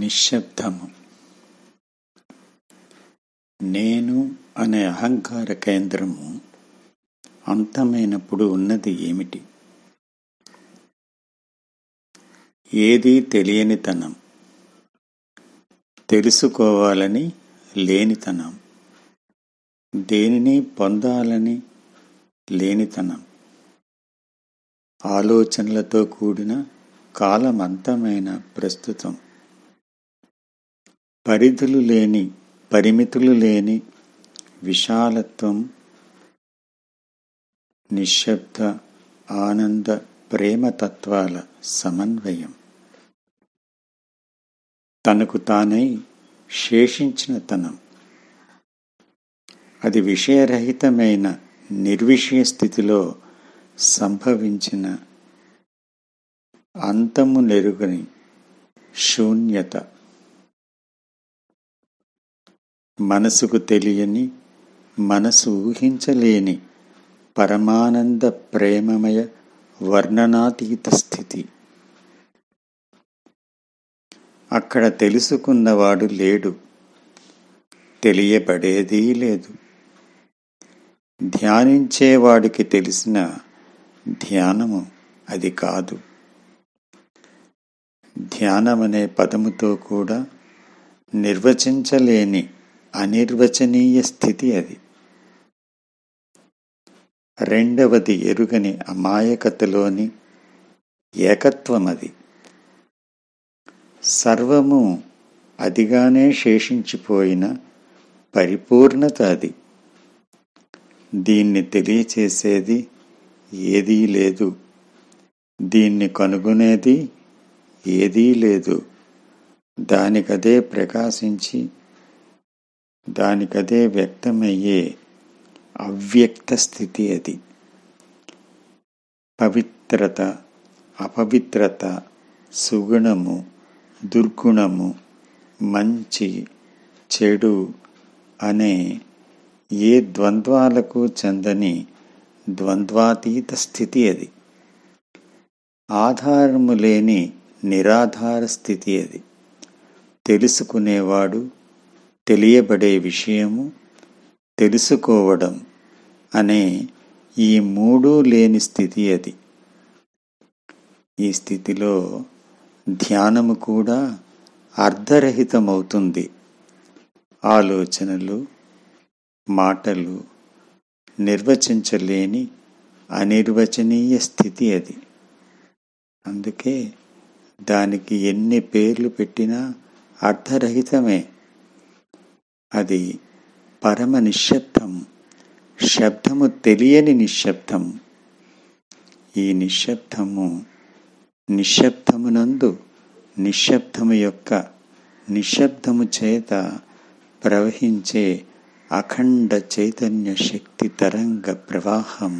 నిశ్శబ్దము నేను అనే అహంకార కేంద్రము అంతమైనప్పుడు ఉన్నది ఏమిటి ఏది తెలియనితనం తెలుసుకోవాలని లేనితనం దేనిని పొందాలని లేనితనం ఆలోచనలతో కూడిన కాలమంతమైన ప్రస్తుతం పరిధులు లేని పరిమితులు లేని విశాలత్వం నిశ్శబ్ద ఆనంద ప్రేమతత్వాల సమన్వయం తనకు తానై శేషించిన తనం అది విషయరహితమైన నిర్విషయ స్థితిలో సంభవించిన అంతము నెరుగని శూన్యత మనసుకు తెలియని మనసు ఊహించలేని పరమానంద ప్రేమమయ వర్ణనాతీత స్థితి అక్కడ తెలుసుకున్నవాడు లేడు తెలియబడేదీ లేదు ధ్యానించేవాడికి తెలిసిన ధ్యానము అది కాదు ధ్యానమనే పదముతో కూడా నిర్వచించలేని అనిర్వచనీయ స్థితి అది రెండవది ఎరుగని అమాయకతలోని ఏకత్వం అది సర్వము అదిగానే శేషించిపోయిన పరిపూర్ణత అది దీన్ని తెలియచేసేది ఏదీ లేదు దీన్ని కనుగొనేది ఏదీ లేదు దానికదే ప్రకాశించి దానికదే వ్యక్తమయ్యే అవ్యక్త స్థితి అది పవిత్రత అపవిత్రత సుగుణము దుర్గుణము మంచి చెడు అనే ఏ ద్వంద్వాలకు చెందని ద్వంద్వాతీత స్థితి అది ఆధారము లేని నిరాధార స్థితి అది తెలుసుకునేవాడు తెలియబడే విషయము తెలుసుకోవడం అనే ఈ మూడు లేని స్థితి అది ఈ స్థితిలో ధ్యానము కూడా అర్ధరహితమవుతుంది ఆలోచనలు మాటలు నిర్వచించలేని అనిర్వచనీయ స్థితి అది అందుకే దానికి ఎన్ని పేర్లు పెట్టినా అర్థరహితమే అది పరమ నిశ్శబ్దం శబ్దము తెలియని నిశ్శబ్దం ఈ నిశ్శబ్దము నిశ్శబ్దమునందు నిశ్శబ్దము యొక్క నిశ్శబ్దము చేత ప్రవహించే అఖండ చైతన్య శక్తి తరంగ ప్రవాహం